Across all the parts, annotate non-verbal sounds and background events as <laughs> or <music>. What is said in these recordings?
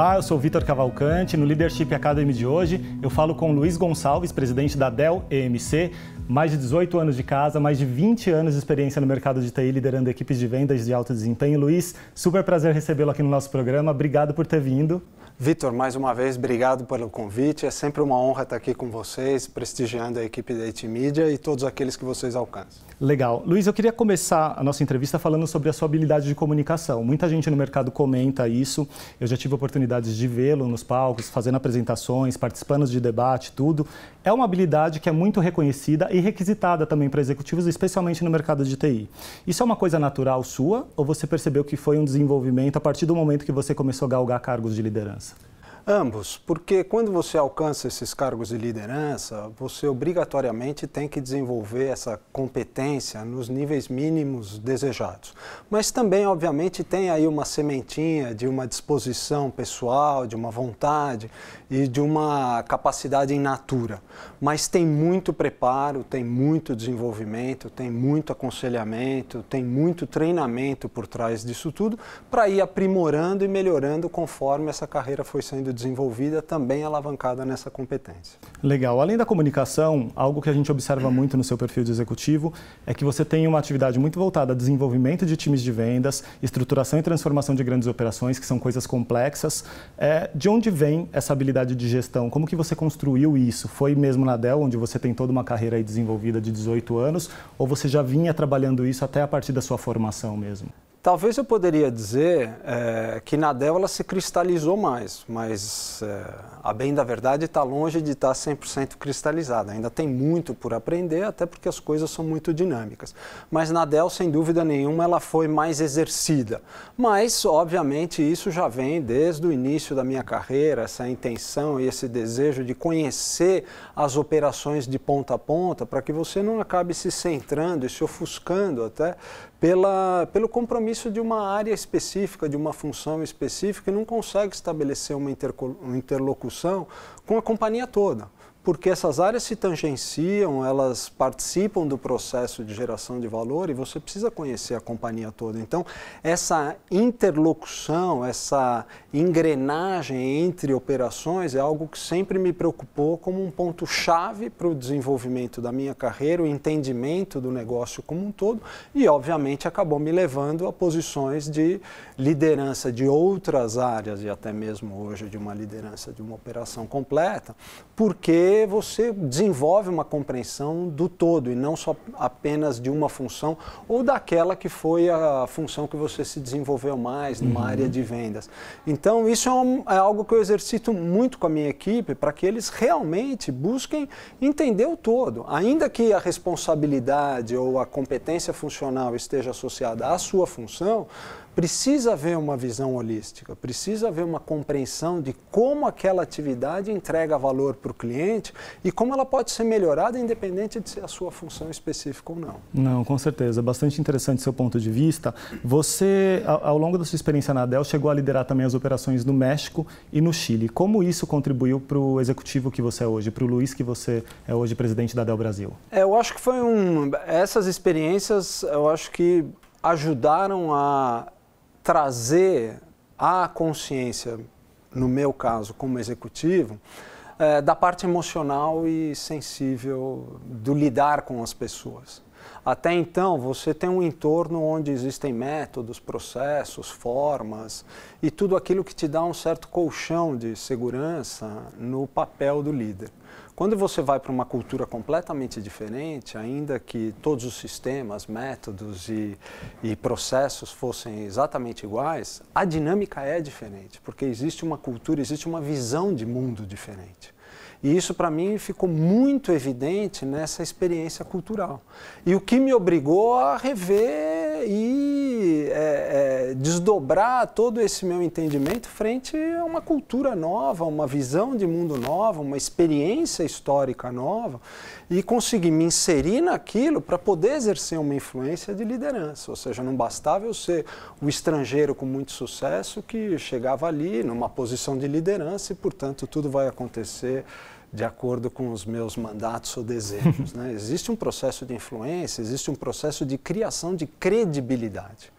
Olá, eu sou Vitor Cavalcante. No Leadership Academy de hoje, eu falo com Luiz Gonçalves, presidente da Dell EMC. Mais de 18 anos de casa, mais de 20 anos de experiência no mercado de TI, liderando equipes de vendas de alto desempenho. Luiz, super prazer recebê-lo aqui no nosso programa. Obrigado por ter vindo. Vitor, mais uma vez, obrigado pelo convite. É sempre uma honra estar aqui com vocês, prestigiando a equipe da Itimedia e todos aqueles que vocês alcançam. Legal. Luiz, eu queria começar a nossa entrevista falando sobre a sua habilidade de comunicação. Muita gente no mercado comenta isso. Eu já tive oportunidades de vê-lo nos palcos, fazendo apresentações, participando de debate, tudo. É uma habilidade que é muito reconhecida e requisitada também para executivos, especialmente no mercado de TI. Isso é uma coisa natural sua ou você percebeu que foi um desenvolvimento a partir do momento que você começou a galgar cargos de liderança? Ambos, porque quando você alcança esses cargos de liderança, você obrigatoriamente tem que desenvolver essa competência nos níveis mínimos desejados. Mas também, obviamente, tem aí uma sementinha de uma disposição pessoal, de uma vontade e de uma capacidade in natura. Mas tem muito preparo, tem muito desenvolvimento, tem muito aconselhamento, tem muito treinamento por trás disso tudo para ir aprimorando e melhorando conforme essa carreira foi sendo sendo desenvolvida também alavancada nessa competência. Legal. Além da comunicação, algo que a gente observa muito no seu perfil de executivo é que você tem uma atividade muito voltada a desenvolvimento de times de vendas, estruturação e transformação de grandes operações, que são coisas complexas. É, de onde vem essa habilidade de gestão? Como que você construiu isso? Foi mesmo na Dell, onde você tem toda uma carreira desenvolvida de 18 anos, ou você já vinha trabalhando isso até a partir da sua formação mesmo? Talvez eu poderia dizer é, que na Dell ela se cristalizou mais, mas é, a bem da verdade está longe de tá estar 100% cristalizada. Ainda tem muito por aprender, até porque as coisas são muito dinâmicas. Mas na Dell, sem dúvida nenhuma, ela foi mais exercida. Mas, obviamente, isso já vem desde o início da minha carreira, essa intenção e esse desejo de conhecer as operações de ponta a ponta, para que você não acabe se centrando e se ofuscando até pela, pelo compromisso de uma área específica, de uma função específica, e não consegue estabelecer uma interlocução com a companhia toda porque essas áreas se tangenciam, elas participam do processo de geração de valor e você precisa conhecer a companhia toda. Então, essa interlocução, essa engrenagem entre operações é algo que sempre me preocupou como um ponto-chave para o desenvolvimento da minha carreira, o entendimento do negócio como um todo e, obviamente, acabou me levando a posições de liderança de outras áreas e até mesmo hoje de uma liderança de uma operação completa, porque porque você desenvolve uma compreensão do todo e não só apenas de uma função ou daquela que foi a função que você se desenvolveu mais numa uhum. área de vendas. Então, isso é, um, é algo que eu exercito muito com a minha equipe para que eles realmente busquem entender o todo. Ainda que a responsabilidade ou a competência funcional esteja associada à sua função, precisa haver uma visão holística, precisa haver uma compreensão de como aquela atividade entrega valor para o cliente e como ela pode ser melhorada, independente de ser a sua função específica ou não. Não, com certeza. Bastante interessante seu ponto de vista. Você, ao longo da sua experiência na Dell, chegou a liderar também as operações no México e no Chile. Como isso contribuiu para o executivo que você é hoje, para o Luiz que você é hoje presidente da Dell Brasil? É, eu acho que foi um. Essas experiências, eu acho que ajudaram a trazer à consciência, no meu caso, como executivo, é, da parte emocional e sensível do lidar com as pessoas. Até então, você tem um entorno onde existem métodos, processos, formas e tudo aquilo que te dá um certo colchão de segurança no papel do líder. Quando você vai para uma cultura completamente diferente, ainda que todos os sistemas, métodos e, e processos fossem exatamente iguais, a dinâmica é diferente, porque existe uma cultura, existe uma visão de mundo diferente. E isso para mim ficou muito evidente nessa experiência cultural. E o que me obrigou a rever e é, é, desdobrar todo esse meu entendimento frente a uma cultura nova, uma visão de mundo nova, uma experiência histórica nova e conseguir me inserir naquilo para poder exercer uma influência de liderança. Ou seja, não bastava eu ser o estrangeiro com muito sucesso que chegava ali numa posição de liderança e, portanto, tudo vai acontecer de acordo com os meus mandatos ou desejos. Né? <laughs> Existe um processo de influência, existe um processo de criação de credibilidade.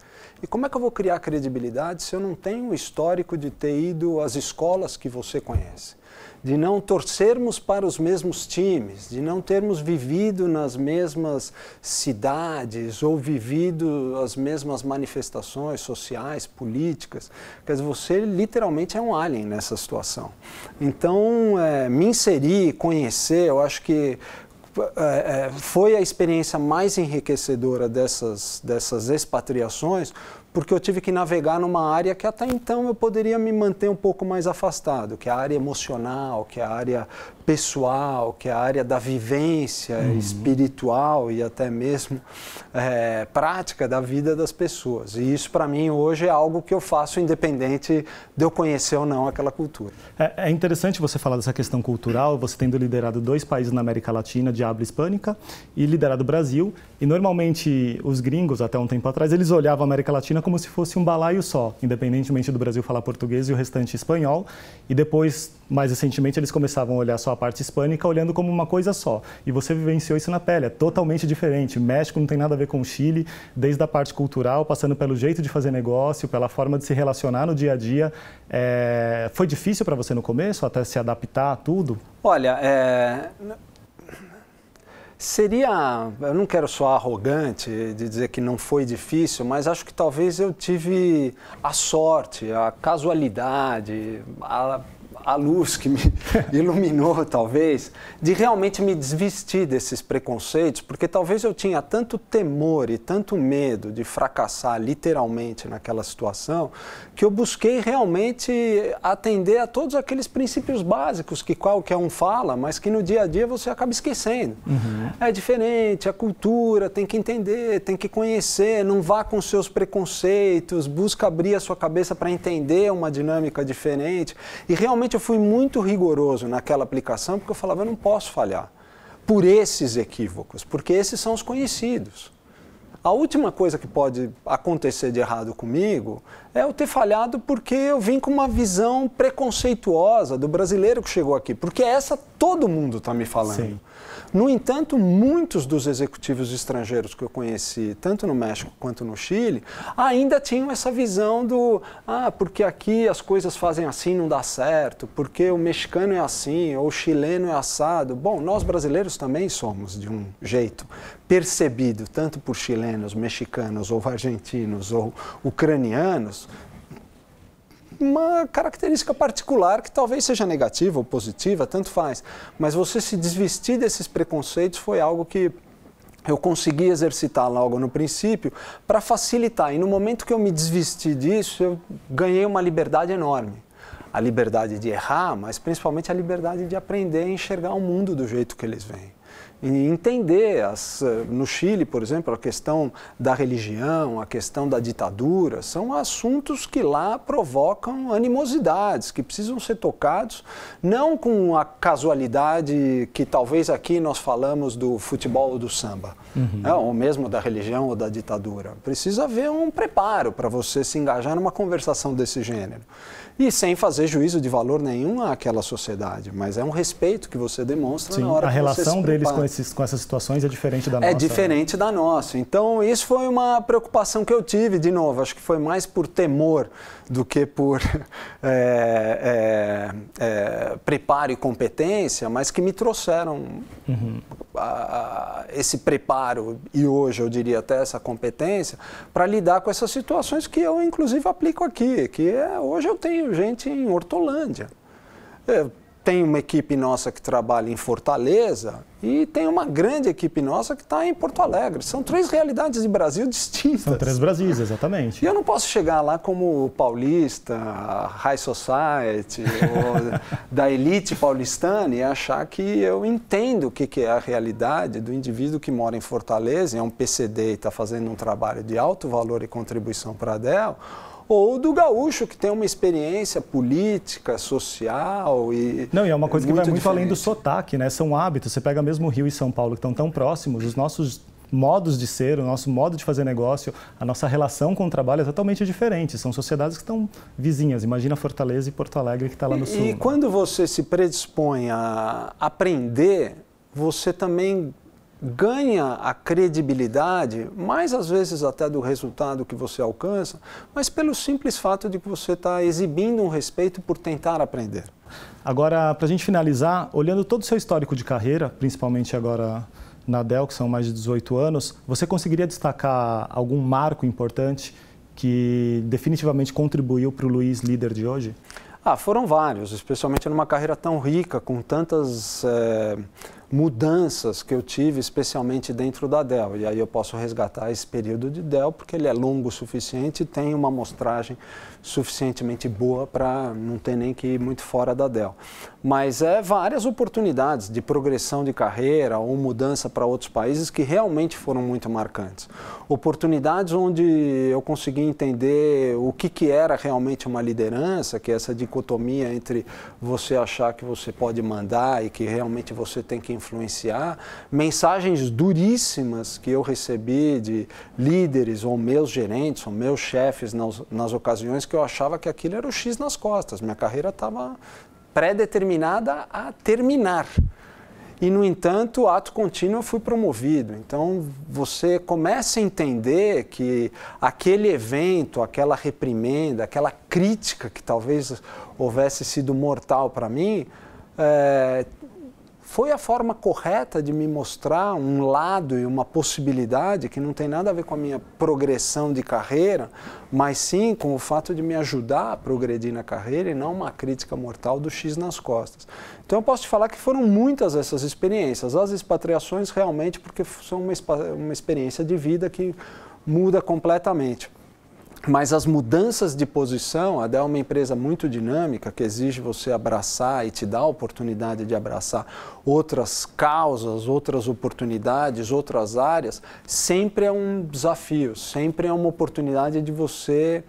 E como é que eu vou criar credibilidade se eu não tenho o histórico de ter ido às escolas que você conhece? de não torcermos para os mesmos times, de não termos vivido nas mesmas cidades ou vivido as mesmas manifestações sociais, políticas. Quer dizer, você literalmente é um alien nessa situação. Então, é, me inserir, conhecer, eu acho que é, é, foi a experiência mais enriquecedora dessas, dessas expatriações, porque eu tive que navegar numa área que até então eu poderia me manter um pouco mais afastado, que é a área emocional, que é a área pessoal, que é a área da vivência uhum. espiritual e até mesmo é, prática da vida das pessoas. E isso para mim hoje é algo que eu faço independente de eu conhecer ou não aquela cultura. É, é interessante você falar dessa questão cultural, você tendo liderado dois países na América Latina de hispânica e liderado o Brasil. E normalmente os gringos, até um tempo atrás, eles olhavam a América Latina funciona como se fosse um balaio só, independentemente do Brasil falar português e o restante espanhol. E depois, mais recentemente, eles começavam a olhar só a parte hispânica, olhando como uma coisa só. E você vivenciou isso na pele, é totalmente diferente. México não tem nada a ver com o Chile, desde a parte cultural, passando pelo jeito de fazer negócio, pela forma de se relacionar no dia a dia. É... Foi difícil para você no começo, até se adaptar a tudo? Olha, é Seria, eu não quero soar arrogante de dizer que não foi difícil, mas acho que talvez eu tive a sorte, a casualidade, a a luz que me <laughs> iluminou, talvez, de realmente me desvestir desses preconceitos, porque talvez eu tinha tanto temor e tanto medo de fracassar literalmente naquela situação, que eu busquei realmente atender a todos aqueles princípios básicos que qualquer um fala, mas que no dia a dia você acaba esquecendo. Uhum. É diferente, a é cultura, tem que entender, tem que conhecer, não vá com seus preconceitos, busca abrir a sua cabeça para entender uma dinâmica diferente e realmente realmente eu fui muito rigoroso naquela aplicação, porque eu falava, eu não posso falhar por esses equívocos, porque esses são os conhecidos. A última coisa que pode acontecer de errado comigo é eu ter falhado porque eu vim com uma visão preconceituosa do brasileiro que chegou aqui, porque é essa todo mundo está me falando. Sim. No entanto, muitos dos executivos estrangeiros que eu conheci, tanto no México quanto no Chile, ainda tinham essa visão do ah, porque aqui as coisas fazem assim não dá certo, porque o mexicano é assim, ou o chileno é assado. Bom, nós brasileiros também somos de um jeito percebido, tanto por chilenos, mexicanos, ou argentinos, ou ucranianos, uma característica particular que talvez seja negativa ou positiva, tanto faz. Mas você se desvestir desses preconceitos foi algo que eu consegui exercitar logo no princípio para facilitar. E no momento que eu me desvesti disso, eu ganhei uma liberdade enorme. A liberdade de errar, mas principalmente a liberdade de aprender a enxergar o mundo do jeito que eles vêm e entender as, eh, no Chile, por exemplo, a questão da religião, a questão da ditadura, são assuntos que lá provocam animosidades, que precisam ser tocados, não com a casualidade que talvez aqui nós falamos do futebol ou do samba, uhum. Né, ou mesmo da religião ou da ditadura. Precisa haver um preparo para você se engajar numa conversação desse gênero. E sem fazer juízo de valor nenhum àquela sociedade, mas é um respeito que você demonstra Sim, na hora a relação deles esses, com essas situações é diferente da é nossa. É diferente né? da nossa. Então, isso foi uma preocupação que eu tive, de novo, acho que foi mais por temor do que por <laughs> é, é, é, preparo e competência, mas que me trouxeram uhum. a, a, esse preparo e hoje, eu diria até essa competência, para lidar com essas situações que eu, inclusive, aplico aqui, que é, hoje eu tenho gente em Hortolândia. Eu, tem uma equipe nossa que trabalha em Fortaleza e tem uma grande equipe nossa que está em Porto Alegre. São três realidades de Brasil <laughs> distintas. São três Brasis, exatamente. E eu não posso chegar lá como paulista, high society, <laughs> da elite paulistana e achar que eu entendo o que é a realidade do indivíduo que mora em Fortaleza, é um PCD e está fazendo um trabalho de alto valor e contribuição para a DEL ou do gaúcho que tem uma experiência política, social e não e é uma coisa que vai muito diferente. além do sotaque, né? São hábitos. Você pega mesmo Rio e São Paulo que estão tão próximos, os nossos modos de ser, o nosso modo de fazer negócio, a nossa relação com o trabalho é totalmente diferente. São sociedades que estão vizinhas. Imagina Fortaleza e Porto Alegre que está lá no e, sul. E né? quando você se predispõe a aprender, você também ganha a credibilidade, mais às vezes até do resultado que você alcança, mas pelo simples fato de que você está exibindo um respeito por tentar aprender. Agora, para a gente finalizar, olhando todo o seu histórico de carreira, principalmente agora na Dell, que são mais de 18 anos, você conseguiria destacar algum marco importante que definitivamente contribuiu para o Luiz líder de hoje? Ah, foram vários, especialmente numa carreira tão rica, com tantas. Eh, mudanças que eu tive, especialmente dentro da Dell. E aí eu posso resgatar esse período de Dell, porque ele é longo o suficiente e tem uma amostragem suficientemente boa para não ter nem que ir muito fora da Dell. Mas é várias oportunidades de progressão de carreira ou mudança para outros países que realmente foram muito marcantes. Oportunidades onde eu consegui entender o que, que era realmente uma liderança, que é essa dicotomia entre você achar que você pode mandar e que realmente você tem que influenciar, mensagens duríssimas que eu recebi de líderes ou meus gerentes ou meus chefes nas, nas ocasiões que eu achava que aquilo era o X nas costas, minha carreira estava pré-determinada a terminar. E, no entanto, ato contínuo eu fui promovido. Então, você começa a entender que aquele evento, aquela reprimenda, aquela crítica que talvez houvesse sido mortal para mim, é, foi a forma correta de me mostrar um lado e uma possibilidade que não tem nada a ver com a minha progressão de carreira, mas sim com o fato de me ajudar a progredir na carreira e não uma crítica mortal do X nas costas. Então eu posso te falar que foram muitas essas experiências, as expatriações realmente porque são uma, uma experiência de vida que muda completamente. Mas as mudanças de posição, a Dell é uma empresa muito dinâmica que exige você abraçar e te dá a oportunidade de abraçar outras causas, outras oportunidades, outras áreas, sempre é um desafio, sempre é uma oportunidade de você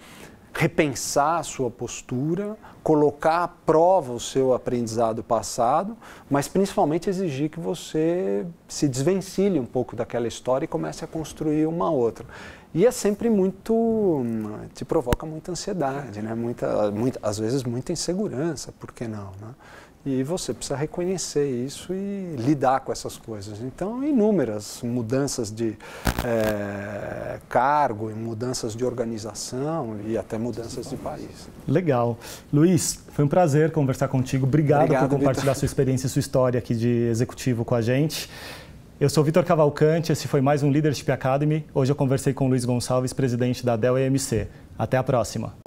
repensar a sua postura, colocar à prova o seu aprendizado passado, mas principalmente exigir que você se desvencilhe um pouco daquela história e comece a construir uma outra. E é sempre muito. te provoca muita ansiedade, né? muita, muita às vezes muita insegurança, por que não? Né? E você precisa reconhecer isso e lidar com essas coisas. Então, inúmeras mudanças de é, cargo, mudanças de organização e até mudanças de país. Legal. Luiz, foi um prazer conversar contigo. Obrigado, Obrigado por compartilhar Victor. sua experiência e sua história aqui de executivo com a gente. Eu sou Vitor Cavalcante, esse foi mais um Leadership Academy. Hoje eu conversei com Luiz Gonçalves, presidente da Dell EMC. Até a próxima.